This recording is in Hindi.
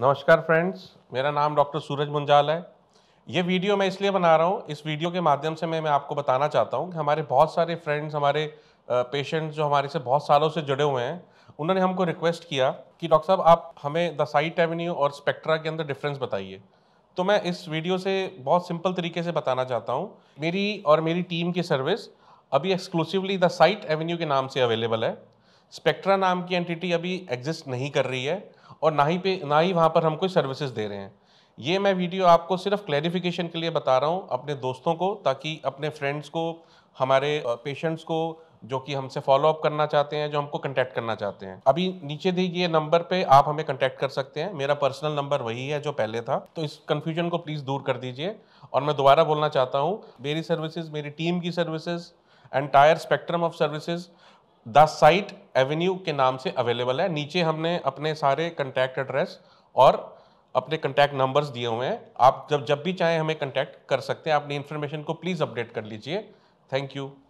नमस्कार फ्रेंड्स मेरा नाम डॉक्टर सूरज मुंजाल है ये वीडियो मैं इसलिए बना रहा हूँ इस वीडियो के माध्यम से मैं मैं आपको बताना चाहता हूँ कि हमारे बहुत सारे फ्रेंड्स हमारे पेशेंट्स जो हमारे से बहुत सालों से जुड़े हुए हैं उन्होंने हमको रिक्वेस्ट किया कि डॉक्टर साहब आप हमें द साइट एवेन्यू और स्पेक्ट्रा के अंदर डिफरेंस बताइए तो मैं इस वीडियो से बहुत सिंपल तरीके से बताना चाहता हूँ मेरी और मेरी टीम की सर्विस अभी एक्सक्लूसिवली द साइट एवेन्यू के नाम से अवेलेबल है स्पेक्ट्रा नाम की एंटिटी अभी एग्जिस्ट नहीं कर रही है और ना ही पे ना ही वहाँ पर हम कोई सर्विसेज दे रहे हैं ये मैं वीडियो आपको सिर्फ क्लैरिफिकेशन के लिए बता रहा हूँ अपने दोस्तों को ताकि अपने फ्रेंड्स को हमारे पेशेंट्स को जो कि हमसे फॉलोअप करना चाहते हैं जो हमको कंटेक्ट करना चाहते हैं अभी नीचे दिए गए नंबर पे आप हमें कंटेक्ट कर सकते हैं मेरा पर्सनल नंबर वही है जो पहले था तो इस कन्फ्यूजन को प्लीज़ दूर कर दीजिए और मैं दोबारा बोलना चाहता हूँ मेरी सर्विसेज मेरी टीम की services entire spectrum of services the site avenue के नाम से अवेलेबल है नीचे हमने अपने सारे कंटैक्ट एड्रेस और अपने कंटैक्ट नंबर्स दिए हुए हैं आप जब जब भी चाहें हमें कंटैक्ट कर सकते हैं अपनी इन्फॉर्मेशन को प्लीज़ अपडेट कर लीजिए थैंक यू